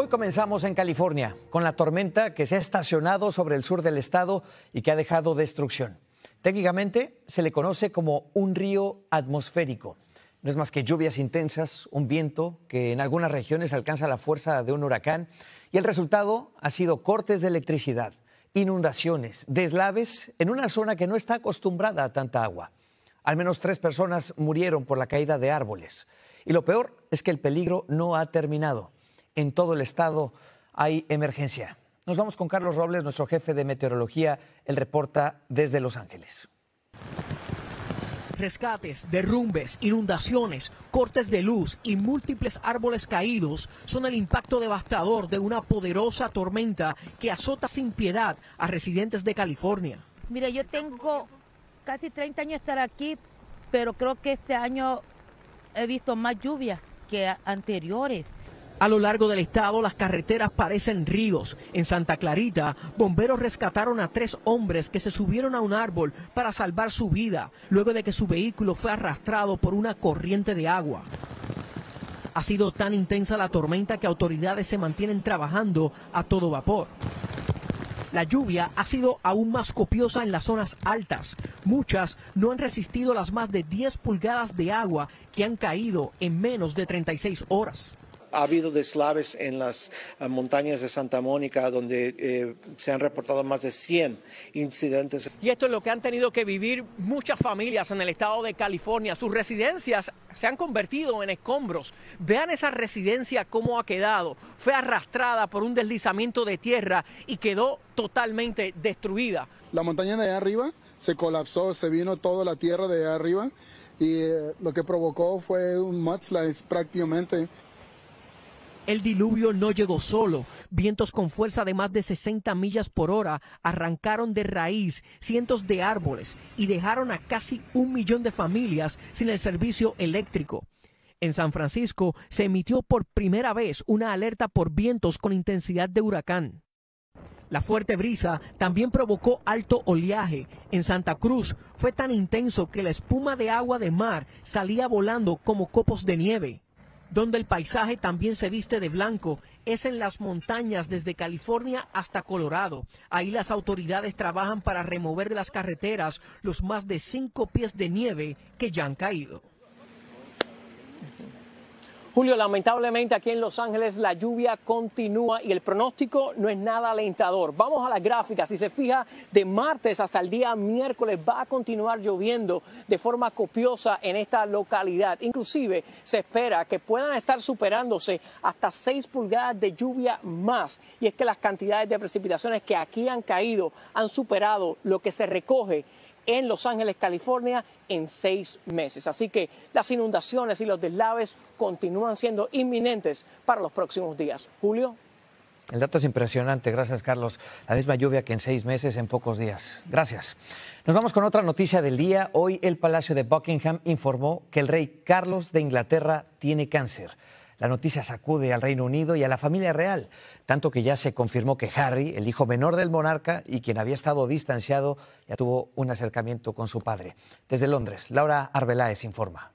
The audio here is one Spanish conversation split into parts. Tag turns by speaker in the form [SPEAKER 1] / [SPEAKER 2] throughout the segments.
[SPEAKER 1] Hoy comenzamos en California con la tormenta que se ha estacionado sobre el sur del estado y que ha dejado destrucción. Técnicamente se le conoce como un río atmosférico. No es más que lluvias intensas, un viento que en algunas regiones alcanza la fuerza de un huracán y el resultado ha sido cortes de electricidad, inundaciones, deslaves en una zona que no está acostumbrada a tanta agua. Al menos tres personas murieron por la caída de árboles. Y lo peor es que el peligro no ha terminado en todo el estado hay emergencia. Nos vamos con Carlos Robles, nuestro jefe de meteorología. el reporta desde Los Ángeles.
[SPEAKER 2] Rescates,
[SPEAKER 1] derrumbes,
[SPEAKER 2] inundaciones, cortes de luz y múltiples árboles caídos son el impacto devastador de una poderosa tormenta que azota sin piedad a residentes de California.
[SPEAKER 3] mire yo tengo casi 30 años de estar aquí, pero creo que este año he visto más lluvias que anteriores.
[SPEAKER 2] A lo largo del estado, las carreteras parecen ríos. En Santa Clarita, bomberos rescataron a tres hombres que se subieron a un árbol para salvar su vida, luego de que su vehículo fue arrastrado por una corriente de agua. Ha sido tan intensa la tormenta que autoridades se mantienen trabajando a todo vapor. La lluvia ha sido aún más copiosa en las zonas altas. Muchas no han resistido las más de 10 pulgadas de agua que han caído en menos de 36 horas
[SPEAKER 1] ha habido deslaves en las eh, montañas de Santa Mónica, donde eh, se han reportado más de 100 incidentes.
[SPEAKER 2] Y esto es lo que han tenido que vivir muchas familias en el estado de California. Sus residencias se han convertido en escombros. Vean esa residencia cómo ha quedado. Fue arrastrada por un deslizamiento de tierra y quedó totalmente destruida. La montaña de allá arriba se colapsó, se vino toda la tierra de allá arriba y eh, lo que provocó fue un mudslide prácticamente. El diluvio no llegó solo. Vientos con fuerza de más de 60 millas por hora arrancaron de raíz cientos de árboles y dejaron a casi un millón de familias sin el servicio eléctrico. En San Francisco se emitió por primera vez una alerta por vientos con intensidad de huracán. La fuerte brisa también provocó alto oleaje. En Santa Cruz fue tan intenso que la espuma de agua de mar salía volando como copos de nieve donde el paisaje también se viste de blanco, es en las montañas desde California hasta Colorado. Ahí las autoridades trabajan para remover de las carreteras los más de cinco pies de nieve que ya han caído. Julio, lamentablemente aquí en Los Ángeles la lluvia continúa y el pronóstico no es nada alentador. Vamos a las gráficas. Si se fija, de martes hasta el día miércoles va a continuar lloviendo de forma copiosa en esta localidad. Inclusive se espera que puedan estar superándose hasta 6 pulgadas de lluvia más. Y es que las cantidades de precipitaciones que aquí han caído han superado lo que se recoge en Los Ángeles, California, en seis meses. Así que las inundaciones y los deslaves continúan siendo inminentes para los próximos días.
[SPEAKER 1] Julio. El dato es impresionante, gracias Carlos. La misma lluvia que en seis meses, en pocos días. Gracias. Nos vamos con otra noticia del día. Hoy el Palacio de Buckingham informó que el rey Carlos de Inglaterra tiene cáncer. La noticia sacude al Reino Unido y a la familia real, tanto que ya se confirmó que Harry, el hijo menor del monarca y quien había estado distanciado, ya tuvo un acercamiento con su padre. Desde Londres, Laura Arbeláez informa.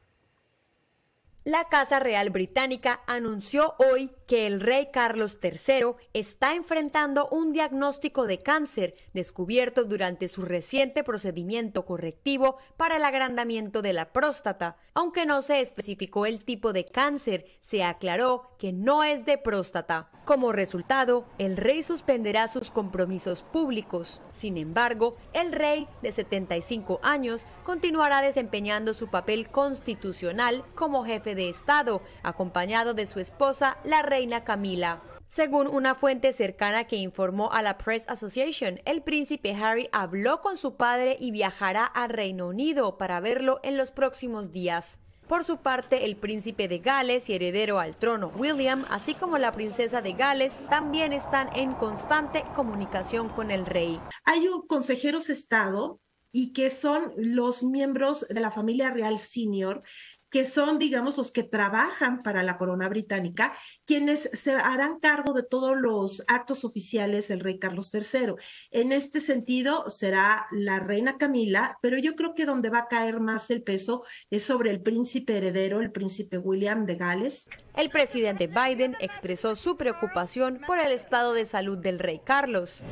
[SPEAKER 4] La Casa Real Británica anunció hoy que el rey Carlos III está enfrentando un diagnóstico de cáncer descubierto durante su reciente procedimiento correctivo para el agrandamiento de la próstata. Aunque no se especificó el tipo de cáncer, se aclaró que no es de próstata. Como resultado, el rey suspenderá sus compromisos públicos. Sin embargo, el rey, de 75 años, continuará desempeñando su papel constitucional como jefe de Estado, acompañado de su esposa, la reina Camila. Según una fuente cercana que informó a la Press Association, el príncipe Harry habló con su padre y viajará al Reino Unido para verlo en los próximos días. Por su parte, el príncipe de Gales y heredero al trono William, así como la princesa de Gales, también están en constante comunicación con el rey. Hay un consejeros
[SPEAKER 5] Estado y que son los miembros de la familia real senior, que son, digamos, los que trabajan para la corona británica, quienes se harán cargo de todos los actos oficiales del rey Carlos III. En este sentido, será la reina Camila, pero yo creo que donde va a caer más el peso es sobre el príncipe
[SPEAKER 4] heredero, el príncipe William de Gales. El presidente Biden expresó su preocupación por el estado de salud del rey Carlos.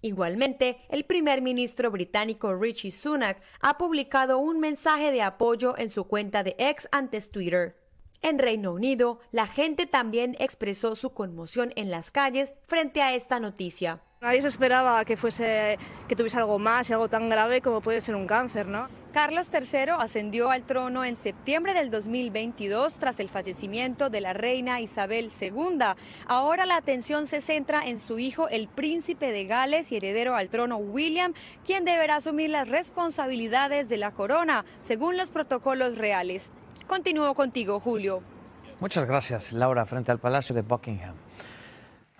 [SPEAKER 4] Igualmente, el primer ministro británico Richie Sunak ha publicado un mensaje de apoyo en su cuenta de ex antes Twitter. En Reino Unido, la gente también expresó su conmoción en las calles frente a esta noticia. Nadie se esperaba que fuese que tuviese algo más y algo tan grave como puede ser un cáncer, ¿no? Carlos III ascendió al trono en septiembre del 2022 tras el fallecimiento de la reina Isabel II. Ahora la atención se centra en su hijo, el príncipe de Gales y heredero al trono William, quien deberá asumir las responsabilidades de la corona, según los protocolos reales. Continúo
[SPEAKER 1] contigo, Julio. Muchas gracias, Laura, frente al Palacio de Buckingham.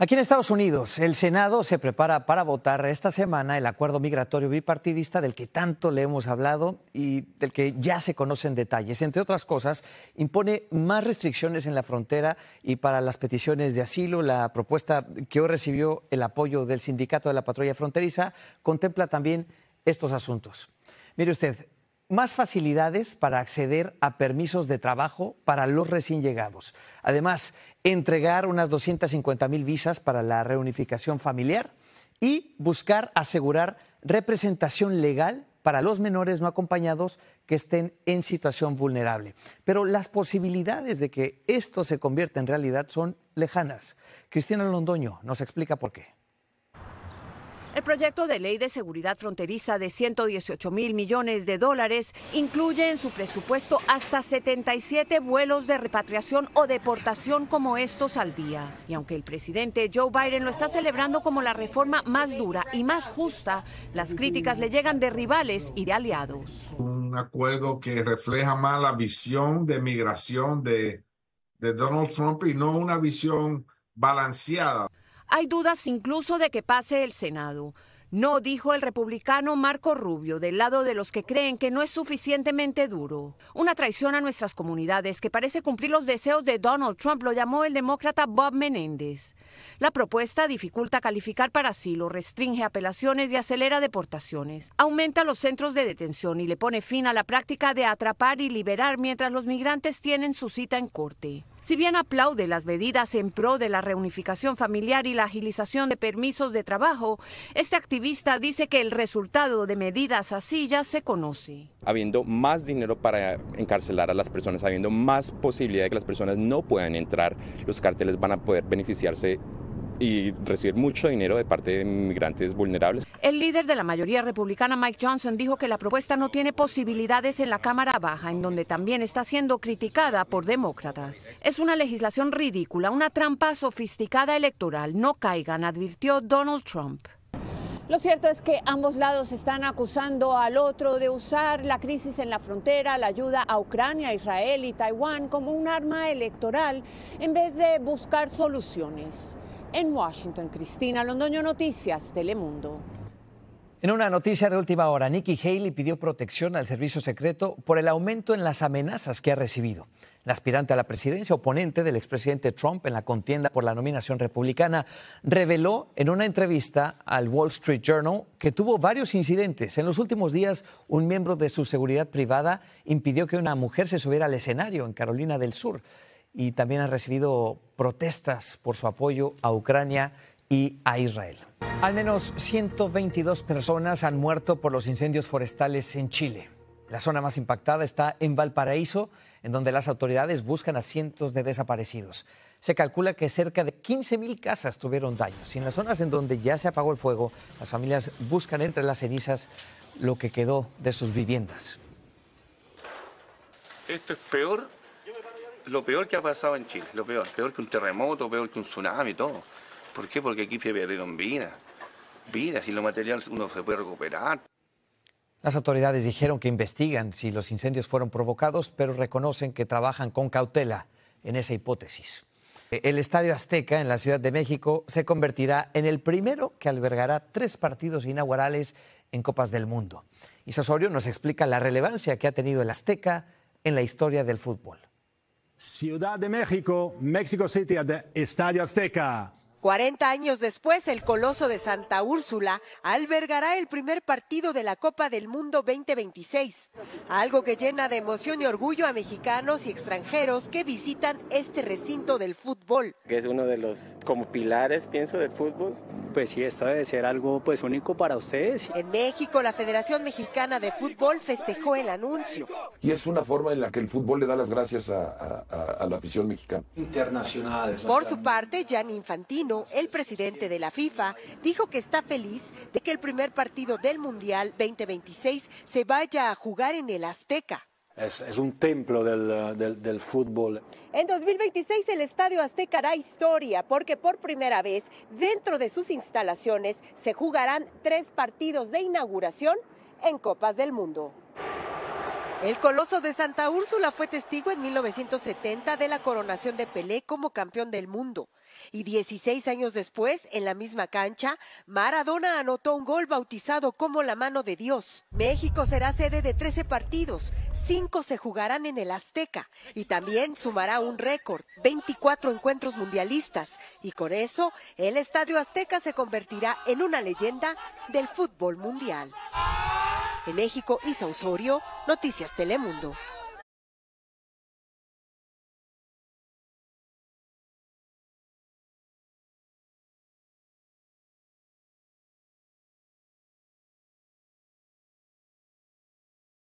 [SPEAKER 1] Aquí en Estados Unidos, el Senado se prepara para votar esta semana el acuerdo migratorio bipartidista del que tanto le hemos hablado y del que ya se conocen detalles. Entre otras cosas, impone más restricciones en la frontera y para las peticiones de asilo. La propuesta que hoy recibió el apoyo del Sindicato de la Patrulla Fronteriza contempla también estos asuntos. Mire usted, más facilidades para acceder a permisos de trabajo para los recién llegados. Además, entregar unas 250 mil visas para la reunificación familiar y buscar asegurar representación legal para los menores no acompañados que estén en situación vulnerable. Pero las posibilidades de que esto se convierta en realidad son lejanas. Cristina Londoño nos explica por qué.
[SPEAKER 3] El proyecto de ley de seguridad fronteriza de 118 mil millones de dólares incluye en su presupuesto hasta 77 vuelos de repatriación o deportación como estos al día. Y aunque el presidente Joe Biden lo está celebrando como la reforma más dura y más justa, las críticas le llegan de rivales y de aliados.
[SPEAKER 1] Un acuerdo que refleja más la visión de migración de, Donald Trump y no una visión balanceada.
[SPEAKER 3] Hay dudas incluso de que pase el Senado. No, dijo el republicano Marco Rubio, del lado de los que creen que no es suficientemente duro. Una traición a nuestras comunidades que parece cumplir los deseos de Donald Trump, lo llamó el demócrata Bob Menéndez. La propuesta dificulta calificar para asilo, restringe apelaciones y acelera deportaciones, aumenta los centros de detención y le pone fin a la práctica de atrapar y liberar mientras los migrantes tienen su cita en corte. Si bien aplaude las medidas en pro de la reunificación familiar y la agilización de permisos de trabajo, este dice que el resultado de medidas así ya se conoce.
[SPEAKER 1] Habiendo más dinero para encarcelar a las personas, habiendo más posibilidad de que las personas no puedan entrar, los cárteles van a poder beneficiarse y recibir mucho dinero de parte de inmigrantes vulnerables.
[SPEAKER 3] El líder de la mayoría republicana, Mike Johnson, dijo que la propuesta no tiene posibilidades en la Cámara Baja, en donde también está siendo criticada por demócratas. Es una legislación ridícula, una trampa sofisticada electoral. No caigan, advirtió Donald Trump. Lo cierto es que ambos lados están acusando al otro de usar la crisis en la frontera, la ayuda a Ucrania, Israel y Taiwán como un arma electoral en vez de buscar soluciones. En Washington, Cristina Londoño Noticias, Telemundo.
[SPEAKER 1] En una noticia de última hora, Nikki Haley pidió protección al servicio secreto por el aumento en las amenazas que ha recibido. La aspirante a la presidencia, oponente del expresidente Trump en la contienda por la nominación republicana, reveló en una entrevista al Wall Street Journal que tuvo varios incidentes. En los últimos días, un miembro de su seguridad privada impidió que una mujer se subiera al escenario en Carolina del Sur y también ha recibido protestas por su apoyo a Ucrania y a Israel. Al menos 122 personas han muerto por los incendios forestales en Chile. La zona más impactada está en Valparaíso, en donde las autoridades buscan a cientos de desaparecidos. Se calcula que cerca de 15.000 casas tuvieron daños y en las zonas en donde ya se apagó el fuego, las familias buscan entre las cenizas lo que quedó de sus viviendas.
[SPEAKER 2] Esto es peor,
[SPEAKER 4] lo peor que ha pasado en Chile, lo peor, peor que un terremoto, peor que un tsunami, todo. ¿Por qué? Porque aquí se perdieron vidas, vidas y los materiales uno se puede recuperar.
[SPEAKER 1] Las autoridades dijeron que investigan si los incendios fueron provocados, pero reconocen que trabajan con cautela en esa hipótesis. El Estadio Azteca en la Ciudad de México se convertirá en el primero que albergará tres partidos inaugurales en Copas del Mundo. Y nos explica la relevancia que ha tenido el Azteca en la historia del fútbol. Ciudad de México, México City, Estadio Azteca. 40
[SPEAKER 5] años después, el Coloso de Santa Úrsula albergará el primer partido de la Copa del Mundo 2026, algo que llena de emoción y orgullo a mexicanos y extranjeros que visitan este recinto del fútbol.
[SPEAKER 1] Es uno de los como pilares,
[SPEAKER 2] pienso, del fútbol pues sí, esto debe ser algo pues único para ustedes.
[SPEAKER 5] En México, la Federación Mexicana de Fútbol festejó el anuncio.
[SPEAKER 2] Y es una forma en la que el fútbol le da las gracias
[SPEAKER 1] a, la afición mexicana. Por su
[SPEAKER 5] parte, Gianni Infantino, el presidente de la FIFA, dijo que está feliz de que el primer partido del Mundial 2026 se vaya a jugar en el Azteca.
[SPEAKER 1] Es, un templo del, del, fútbol.
[SPEAKER 5] En 2026 el Estadio Azteca hará historia porque por primera vez dentro de sus instalaciones se jugarán tres partidos de inauguración en Copas del Mundo. El Coloso de Santa Úrsula fue testigo en 1970 de la coronación de Pelé como campeón del mundo y 16 años después, en la misma cancha, Maradona anotó un gol bautizado como la mano de Dios. México será sede de 13 partidos, 5 se jugarán en el Azteca y también sumará un récord, 24 encuentros mundialistas y con eso el Estadio Azteca se convertirá en una leyenda del fútbol mundial. En México, Isa Osorio, Noticias Telemundo.